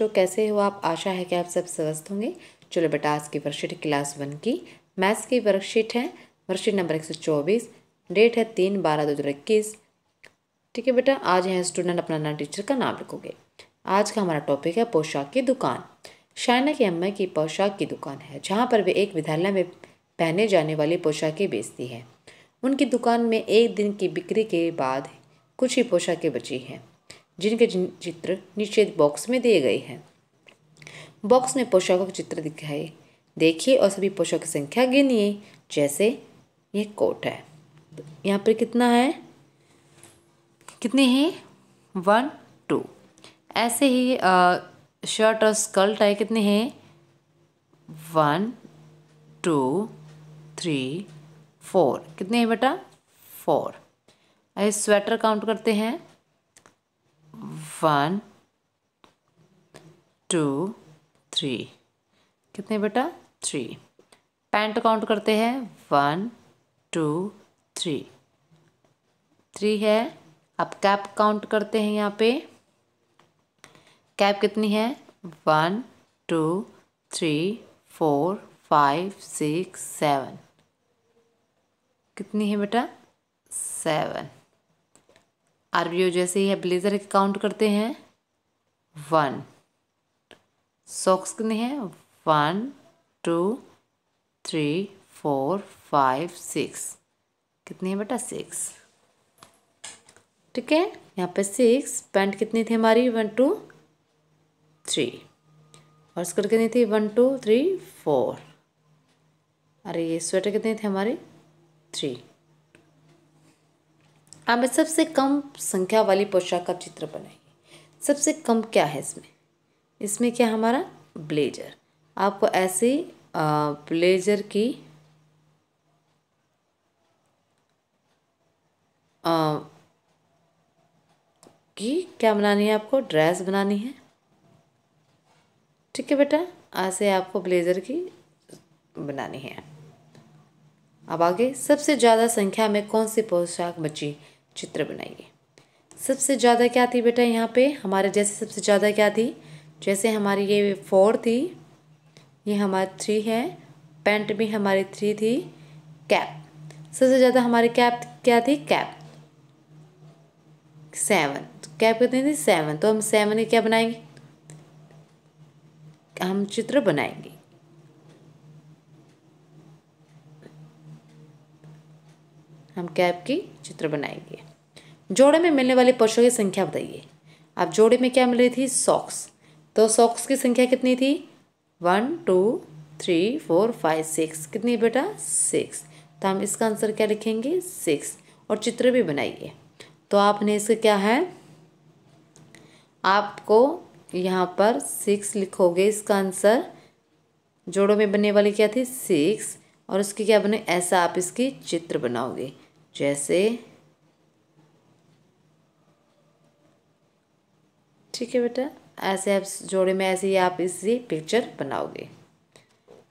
बच्चों कैसे हो आप आशा है कि आप सब स्वस्थ होंगे चलो बेटा आज की वर्कशीट क्लास वन की मैथ्स की वर्कशीट है वर्कशीट नंबर एक सौ चौबीस डेट है तीन बारह दो हज़ार इक्कीस ठीक है बेटा आज यहाँ स्टूडेंट अपना नया टीचर का नाम लिखोगे आज का हमारा टॉपिक है पोशाक की दुकान शायना की अम्मा की पोशाक की दुकान है जहाँ पर वे एक विद्यालय में पहने जाने वाली पोशाकें बेचती है उनकी दुकान में एक दिन की बिक्री के बाद कुछ ही पोशाकें बची हैं जिनके चित्र नीचे बॉक्स में दिए गए हैं बॉक्स में पोशाकों के चित्र दिखाए देखिए और सभी पोशाक की संख्या गिनिए जैसे ये कोट है यहाँ पर कितना है कितने हैं वन टू ऐसे ही आ, शर्ट और स्कर्ट आए कितने हैं वन टू थ्री फोर कितने हैं बेटा फोर आइए स्वेटर काउंट करते हैं वन टू थ्री कितने बेटा थ्री पैंट काउंट तो करते हैं वन टू थ्री थ्री है अब कैप काउंट करते हैं यहाँ पे कैप कितनी है one two three four five six seven कितनी है बेटा सेवन आर बी ओ जैसे ही ब्लेज़र काउंट करते हैं वन सॉक्स कितने हैं one two three four five six कितने हैं बेटा सिक्स ठीक है यहाँ पे सिक्स पैंट कितनी थी हमारी वन टू थ्री और स्कर्ट कितनी थी वन टू थ्री फोर अरे ये स्वेटर कितने थे हमारे थ्री आप सबसे कम संख्या वाली पोशाक का चित्र बनाइए सबसे कम क्या है इसमें इसमें क्या हमारा ब्लेजर आपको ऐसे ब्लेजर की आ, की क्या बनानी है आपको ड्रेस बनानी है ठीक है बेटा ऐसे आपको ब्लेजर की बनानी है अब आगे सबसे ज़्यादा संख्या में कौन सी पोशाक बची चित्र बनाइए सबसे ज़्यादा क्या थी बेटा यहाँ पे हमारे जैसे सबसे ज़्यादा क्या थी जैसे हमारी ये फोर थी ये हमारी थ्री है पेंट भी हमारी थ्री थी कैप सबसे ज़्यादा हमारी कैप क्या थी कैप सेवन कैप कितनी थी सेवन तो हम सेवन ही क्या बनाएंगे हम चित्र बनाएंगे हम कैप की चित्र बनाएंगे जोड़े में मिलने वाले पशुओं की संख्या बताइए आप जोड़े में क्या मिल रही थी सॉक्स तो सॉक्स की संख्या कितनी थी one two three four five six कितनी बेटा सिक्स तो हम इसका आंसर क्या लिखेंगे सिक्स और चित्र भी बनाइए तो आपने इसे क्या है आपको यहाँ पर सिक्स लिखोगे इसका आंसर जोड़ों में बनने वाली क्या थी सिक्स और उसकी क्या बने ऐसा आप इसकी चित्र बनाओगे जैसे ठीक है बेटा ऐसे आप जोड़े में ऐसे ही आप इसी पिक्चर बनाओगे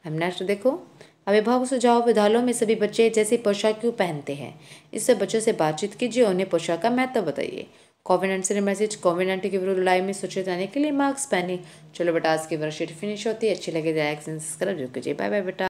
हम नेक्स्ट देखो अभिभावक सुझाव विद्यालयों में सभी बच्चे जैसे पोशाक क्यों पहनते हैं इससे बच्चों से बातचीत कीजिए उन्हें पोशाक का महत्व बताइए covid nineteen message covid nineteen के विरुद्ध लाइव में सुरक्षित रहने के लिए मास्क पहने चलो बेटा आज की वर्कशीट फिनिश होती है अच्छी लगे जाए तो सब्सक्राइब जरूर कीजिए बाय बाय बेटा